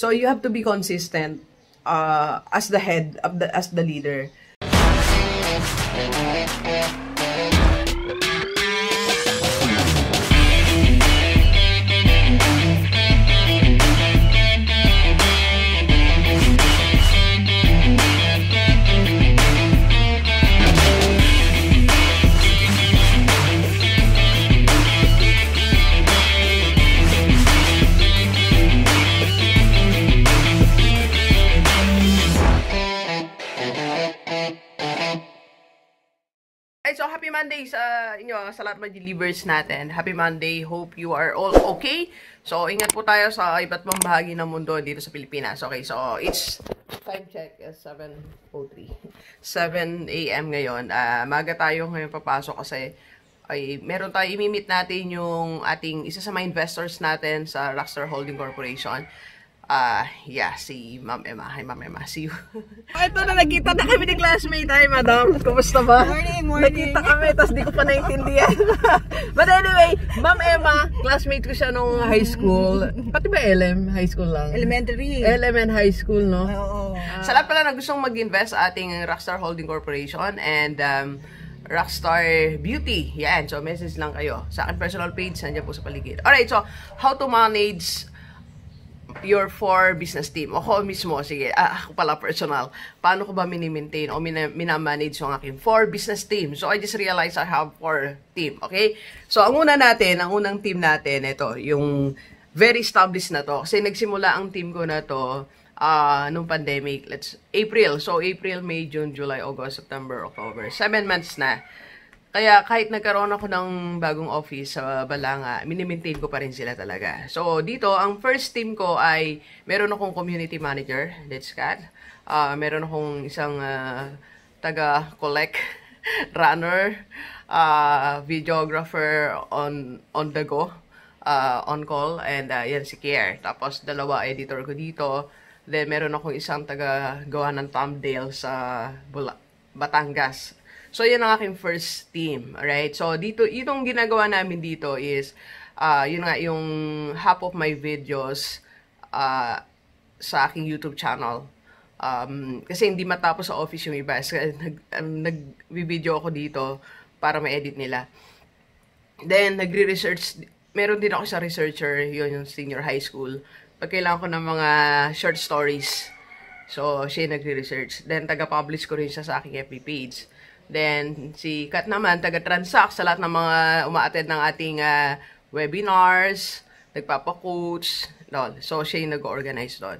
So you have to be consistent uh, as the head, of the, as the leader. Monday sa inyo, sa lahat ng delivers natin. Happy Monday. Hope you are all okay. So, ingat po tayo sa iba't pang bahagi ng mundo dito sa Pilipinas. Okay, so it's time check is 7.03. 7 a.m. ngayon. Uh, ah, maga tayo ngayon papasok kasi ay meron tayo, imimit natin yung ating isa sa mga investors natin sa Rockstar Holding Corporation uh, yeah, si Ma'am Emma. Hi, Ma'am Emma. See you. Ito na, nakita na kami ni classmate. Hi, madam. Kumusta ba? Morning, morning. Nakita kami, tapos di ko pa naintindihan. But anyway, Ma'am Emma, classmate ko siya nung high school. Pati ba LM? High school lang? Elementary. LM and high school, no? Oo. Uh, Sa pala na gustong mag-invest sa ating Rockstar Holding Corporation and um, Rockstar Beauty. Yan. So, message lang kayo. Sa akin personal page, nandiyan po sa paligid. Alright, so, how to manage your for business team. Ako mismo, sige, ah, ako pala personal. Paano ko ba mini-maintain o min minamanage yung aking for business team? So, I just realized I have four team, okay? So, ang una natin, ang unang team natin, ito, yung very established na to. Kasi nagsimula ang team ko na to uh, nung pandemic. Let's, April. So, April, May, June, July, August, September, October. Seven months na. Kaya kahit nagkaroon ako ng bagong office sa Balanga, minimaintain ko pa rin sila talaga. So dito, ang first team ko ay meron akong community manager, let's call. Uh, meron akong isang uh, taga-collect runner, uh, videographer on, on the go, uh, on call, and uh, yan si Kier. Tapos dalawa editor ko dito. Then meron akong isang taga-gawa ng thumbnail sa Bula Batangas So, yun ang aking first team, alright? So, dito, itong ginagawa namin dito is, uh, yun nga, yung half of my videos uh, sa aking YouTube channel. Um, kasi hindi matapos sa office yung iba. So, nag, um, nag-video ako dito para ma-edit nila. Then, nagre-research. Meron din ako sa researcher, yun yung senior high school. Pag ko ng mga short stories, so siya nagre-research. Then, taga-publish ko rin siya sa aking FB page. Then, si Kat naman, taga-transact sa lahat ng mga umaattend ng ating uh, webinars, nagpapa-coach, doon. So, siya yung nag-organize doon.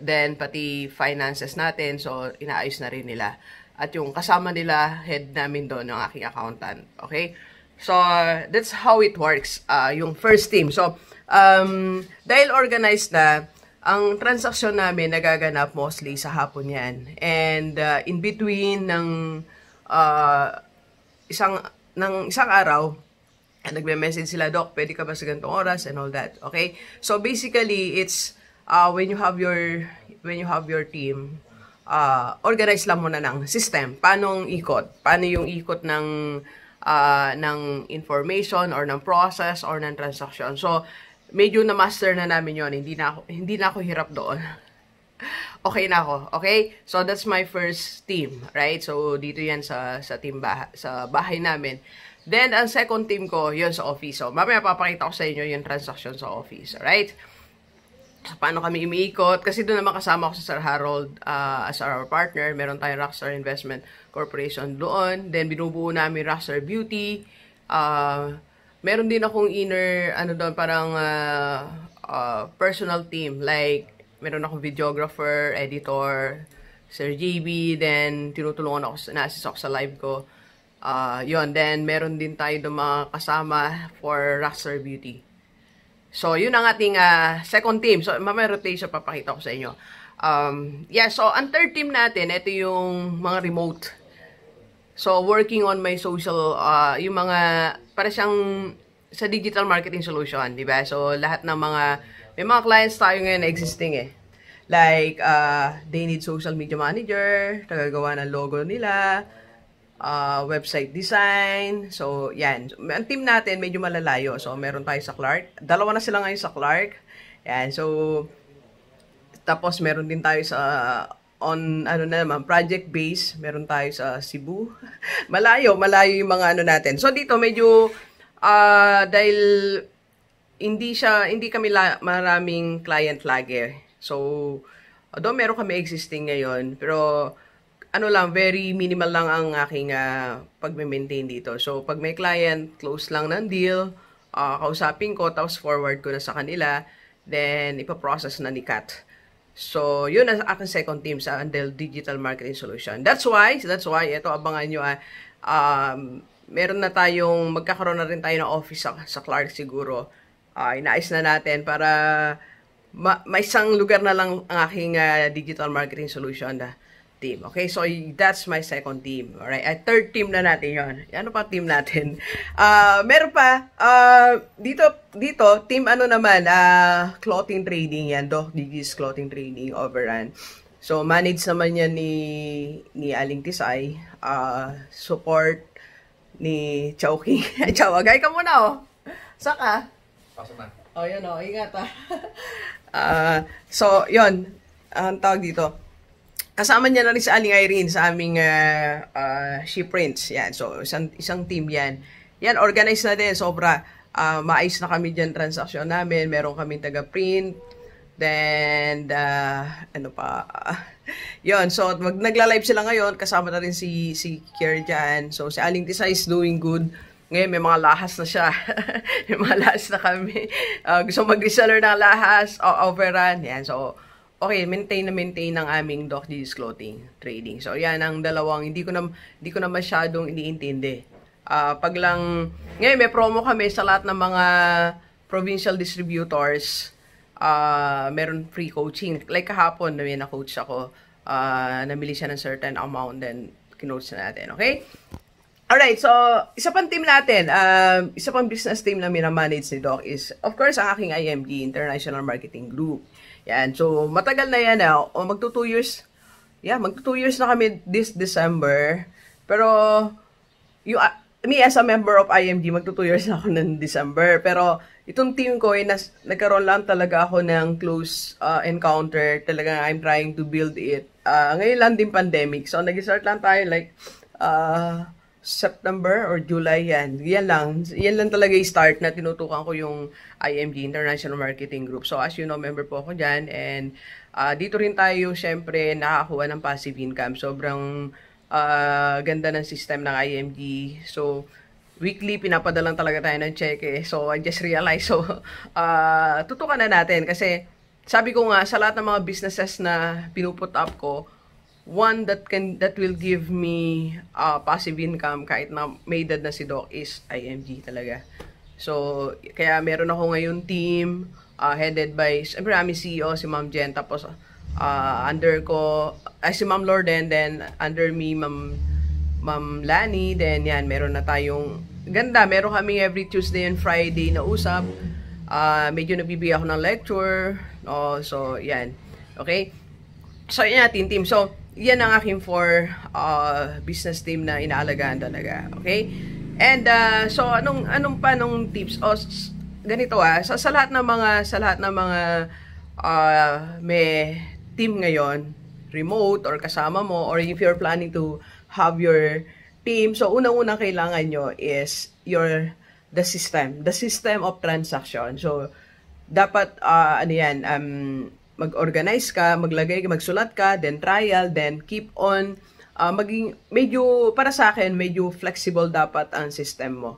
Then, pati finances natin, so, inaayos na rin nila. At yung kasama nila, head namin doon, yung aking accountant. Okay? So, that's how it works, uh, yung first team. So, um, dahil organized na, ang transaksyon namin nagaganap mostly sa hapon yan. And uh, in between ng uh, isang ng isang araw nagme-message sila, Doc, pwede ka ba sa ganitong oras and all that. Okay? So basically, it's uh, when you have your when you have your team, uh, organize lang muna ng system. Paano ang ikot? Paano yung ikot ng uh, ng information or ng process or ng transaction. So, medyo na-master na namin yon Hindi na ako, hindi na ako hirap doon okay na ako. Okay? So that's my first team, right? So dito 'yan sa sa team bah sa bahay namin. Then ang second team ko, 'yon sa office. So mamaya papakita ko sa inyo yung transaction sa office, all right? So, paano kami umiikot kasi doon naman kasama ko sa Sir Harold uh, as our partner. Meron tayong Rockstar Investment Corporation doon. Then binubuo namin Rockstar Beauty. Uh, meron din akong inner ano doon parang uh, uh, personal team like meron akong videographer, editor, Sir JB, then tinutulungan ako, na-assist ako sa live ko. Uh, yun, then meron din tayo ng mga kasama for Raster Beauty. So, yun ang ating uh, second team. So, mamaya rotation papakita ko sa inyo. Um, yeah, so ang third team natin, ito yung mga remote. So, working on my social, uh, yung mga, para siyang sa digital marketing solution, di ba? So, lahat ng mga may mga clients tayo ngayon na existing eh. Like, uh, they need social media manager, tagagawa ng logo nila, uh, website design. So, yan. Ang team natin medyo malalayo. So, meron tayo sa Clark. Dalawa na sila ngayon sa Clark. Yan. So, tapos meron din tayo sa on ano na naman, project base, meron tayo sa Cebu. malayo, malayo yung mga ano natin. So dito medyo uh, dahil hindi siya hindi kami la, maraming client lagi. So although meron kami existing ngayon, pero ano lang very minimal lang ang aking uh, pagme-maintain dito. So pag may client, close lang ng deal, uh, kausapin ko tapos forward ko na sa kanila, then ipa-process na ni Kat. So, yun ang aking second team sa Andel Digital Marketing Solution. That's why, that's why, ito abangan nyo, ah, um, meron na tayong, magkakaroon na rin tayo ng office sa, sa Clark siguro uh, ah, inais na natin para ma may isang lugar na lang ang aking uh, digital marketing solution na team. Okay, so that's my second team. Alright, uh, third team na natin yon. Ano pa team natin? Uh, meron pa, uh, dito, dito, team ano naman, uh, clothing trading yan, Doc Digis Clothing Trading Overrun. So, manage naman yan ni, ni Aling Tisay. Uh, support ni Chowking. Chowagay ka muna, oh. Saka, Pasok na. oh, yun o. Oh. Ingat ah. uh, so, yun. Ang tawag dito. Kasama niya na rin si Aling Irene sa aming uh, uh, she prints. Yan. So, isang, isang team yan. Yan, organized na din. Sobra. Uh, maayos na kami dyan transaksyon namin. Meron kaming taga-print. Then, uh, ano pa, uh, yon so mag, nagla-live sila ngayon, kasama na rin si, si Kier dyan. So, si Aling Tisa is doing good. Ngayon, may mga lahas na siya. may mga lahas na kami. Uh, gusto mag-reseller ng lahas o overrun. Yan, so, okay, maintain na maintain ng aming Doc G's clothing trading. So, yan ang dalawang, hindi ko na, hindi ko na masyadong iniintindi. Uh, pag lang, ngayon may promo kami sa lahat ng mga provincial distributors. Uh, meron free coaching. Like kahapon, na na-coach ako. Uh, namili siya ng certain amount, then kinoach na natin, okay? Alright, so isa pang team natin, uh, isa pang business team na minamanage ni Doc is, of course, ang aking IMG, International Marketing Group. Yan, so matagal na yan, uh, oh, magto 2 years, yeah, magto 2 years na kami this December. Pero, you, uh, ah, me as a member of IMG, magto 2 years na ako ng December. Pero, itong team ko, eh, nas, nagkaroon lang talaga ako ng close uh, encounter. talaga I'm trying to build it. Uh, ngayon lang din pandemic. So, nag-start lang tayo like, uh, September or July yan. Yan lang. Yan lang talaga yung start na tinutukan ko yung IMG, International Marketing Group. So as you know, member po ako dyan. And uh, dito rin tayo syempre nakakuha ng passive income. Sobrang uh, ganda ng system ng IMG. So weekly pinapadalang talaga tayo ng check eh. So I just realized. So uh, tutukan na natin kasi sabi ko nga sa lahat ng mga businesses na pinuput up ko, one that can that will give me uh, passive income kahit na may edad na si Doc is IMG talaga. So, kaya meron ako ngayon team uh, headed by siyempre kami ah, CEO si Ma'am Jen tapos uh, under ko ay si Ma'am Lorden then under me Ma'am Ma'am Lani then yan meron na tayong ganda meron kami every Tuesday and Friday na usap. Uh, medyo nagbibigay ako ng lecture. Oh, so yan. Okay? So, yan natin team. So, yan ang aking four uh, business team na inaalagaan talaga. Okay? And uh, so anong anong pa nung tips? O ganito ah, sa, sa lahat ng mga sa lahat ng mga uh, may team ngayon, remote or kasama mo or if you're planning to have your team, so unang-una kailangan nyo is your the system, the system of transaction. So dapat uh, ano yan um mag-organize ka, maglagay ka, magsulat ka, then trial, then keep on. Uh, maging, medyo, para sa akin, medyo flexible dapat ang system mo.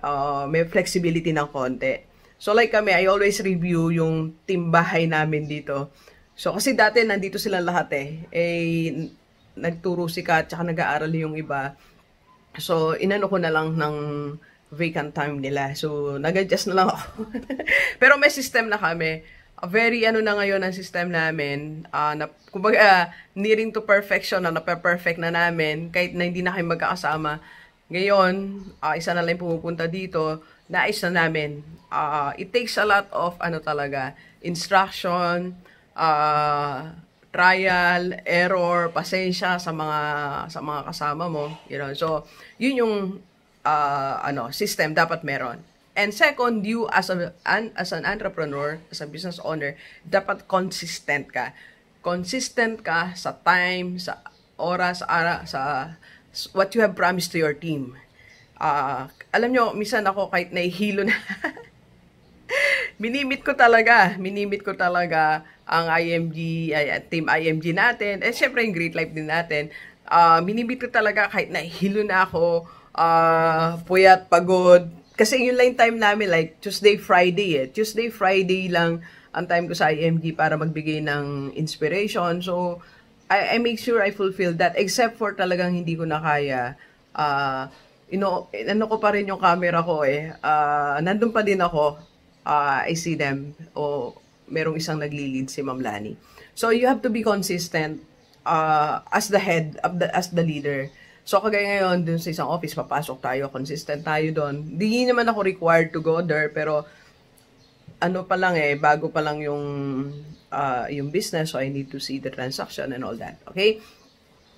Uh, may flexibility ng konti. So like kami, I always review yung team bahay namin dito. So kasi dati nandito sila lahat eh. Eh, nagturo si Kat, tsaka nag-aaral yung iba. So, inano ko na lang ng vacant time nila. So, nag-adjust na lang ako. Pero may system na kami a very ano na ngayon ang system namin, uh, na, kumbaga nearing to perfection na, na-perfect na namin, kahit na hindi na kayo magkakasama. Ngayon, uh, isa na lang pumupunta dito, nais na namin. Uh, it takes a lot of ano talaga, instruction, uh, trial, error, pasensya sa mga sa mga kasama mo, you know. So, yun yung uh, ano, system dapat meron. And second, you as, a, an, as an entrepreneur, as a business owner, dapat consistent ka. Consistent ka sa time, sa oras, ara, sa what you have promised to your team. Uh, alam nyo, minsan ako kahit nahihilo na, minimit ko talaga, minimit ko talaga ang IMG, ay, team IMG natin, and eh, syempre yung great life din natin. Uh, minimit ko talaga kahit nahihilo na ako, uh, puyat, pagod, kasi yung line time namin, like Tuesday, Friday eh. Tuesday, Friday lang ang time ko sa IMG para magbigay ng inspiration. So, I, I make sure I fulfill that. Except for talagang hindi ko na kaya. Uh, ino, ano ko pa rin yung camera ko eh. Uh, nandun pa din ako. Uh, I see them. O merong isang nagli si Ma'am Lani. So, you have to be consistent uh, as the head, of the, as the leader So, kagaya ngayon, dun sa isang office, papasok tayo, consistent tayo doon. Di naman ako required to go there, pero ano pa lang eh, bago pa lang yung, uh, yung business, so I need to see the transaction and all that. Okay?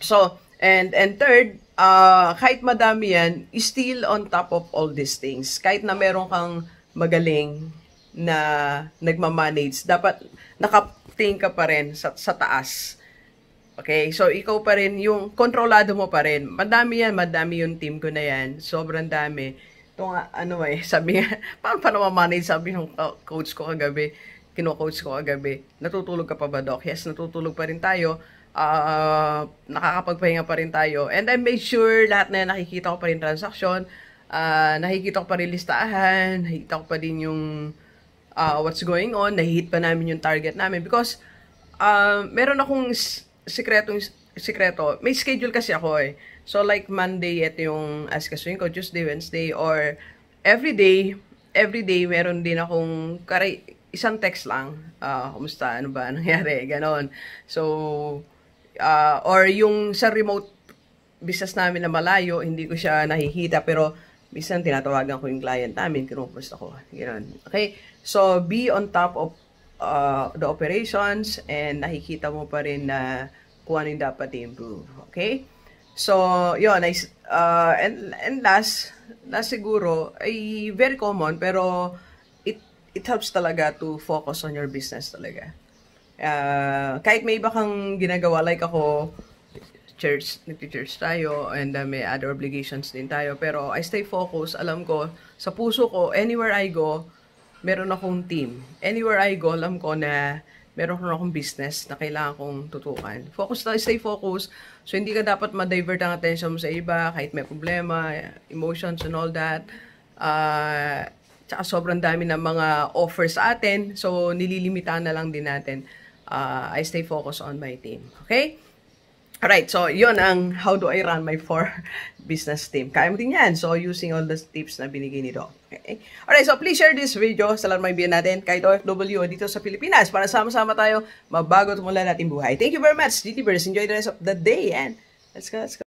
So, and, and third, uh, kahit madami yan, still on top of all these things. Kahit na meron kang magaling na nagmamanage, dapat nakating ka pa rin sa, sa taas Okay, so ikaw pa rin, yung kontrolado mo pa rin. Madami yan, madami yung team ko na yan. Sobrang dami. Ito nga, ano eh, sabi nga, paano pa naman manage, sabi ng coach ko kagabi, kino-coach ko kagabi, natutulog ka pa ba, Doc? Yes, natutulog pa rin tayo. Uh, nakakapagpahinga pa rin tayo. And I made sure lahat na yan, nakikita ko pa rin transaksyon, uh, nakikita ko pa rin listahan, nakikita ko pa din yung uh, what's going on, nahihit pa namin yung target namin. Because, uh, meron akong sikretong sikreto, may schedule kasi ako eh. So like Monday, ito yung askasuin ko, Tuesday, Wednesday, or every day, every day meron din akong, kare, isang text lang, uh, kumusta, ano ba, nangyari, ganon. So, uh, or yung sa remote business namin na malayo, hindi ko siya nakikita, pero minsan tinatawagan ko yung client namin, kinukusta ko, ganon. Okay, so be on top of uh, the operations and nakikita mo pa rin na kung ano yung dapat improve Okay? So, yun. I, uh, and, and last, last siguro, ay very common pero it, it helps talaga to focus on your business talaga. Uh, kahit may iba kang ginagawa, like ako, church, nagti-church tayo, and uh, may other obligations din tayo. Pero I stay focused. Alam ko, sa puso ko, anywhere I go, meron akong team. Anywhere I go, alam ko na meron ko akong business na kailangan kong tutukan. Focus na, stay focus. So, hindi ka dapat ma-divert ang attention mo sa iba, kahit may problema, emotions and all that. Uh, tsaka sobrang dami ng mga offers sa atin. So, nililimitahan na lang din natin. Uh, I stay focused on my team. Okay? Alright, so yon ang how do I run my four business team. Kaya mo din yan. So, using all the tips na binigay ni Doc. Okay? Alright, so please share this video sa lahat ng biyan natin kahit OFW dito sa Pilipinas para sama-sama tayo mabago at mula natin buhay. Thank you very much, GTBers. Enjoy the rest of the day and let's go, let's go.